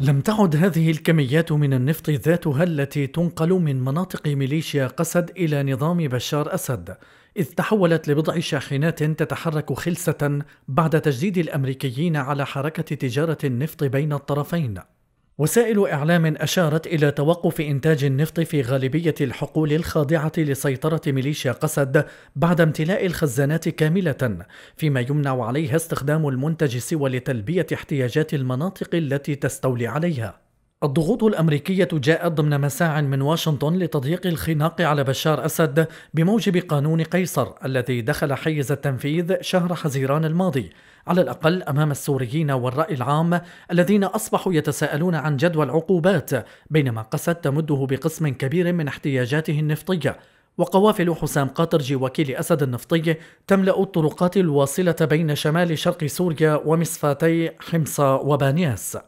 لم تعد هذه الكميات من النفط ذاتها التي تنقل من مناطق ميليشيا قسد إلى نظام بشار أسد إذ تحولت لبضع شاحنات تتحرك خلسة بعد تجديد الأمريكيين على حركة تجارة النفط بين الطرفين وسائل إعلام أشارت إلى توقف إنتاج النفط في غالبية الحقول الخاضعة لسيطرة ميليشيا قسد بعد امتلاء الخزانات كاملة، فيما يمنع عليها استخدام المنتج سوى لتلبية احتياجات المناطق التي تستولي عليها. الضغوط الأمريكية جاءت ضمن مساع من واشنطن لتضييق الخناق على بشار أسد بموجب قانون قيصر الذي دخل حيز التنفيذ شهر حزيران الماضي على الأقل أمام السوريين والرأي العام الذين أصبحوا يتساءلون عن جدوى العقوبات بينما قسد تمده بقسم كبير من احتياجاته النفطية وقوافل حسام قاطرجي وكيل أسد النفطي تملأ الطرقات الواصلة بين شمال شرق سوريا ومصفاتي حمص وبانياس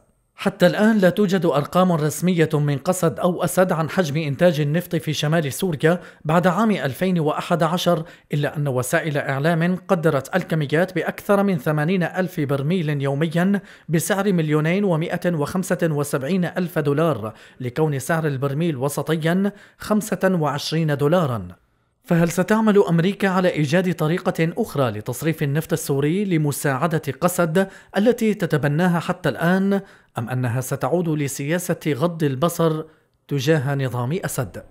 حتى الآن لا توجد أرقام رسمية من قسد أو أسد عن حجم إنتاج النفط في شمال سوريا بعد عام 2011 إلا أن وسائل إعلام قدرت الكميات بأكثر من 80 ألف برميل يوميا بسعر مليونين و175 ألف دولار لكون سعر البرميل وسطيا 25 دولاراً فهل ستعمل امريكا على ايجاد طريقه اخرى لتصريف النفط السوري لمساعده قسد التي تتبناها حتى الان أم أنها ستعود لسياسة غض البصر تجاه نظام أسد؟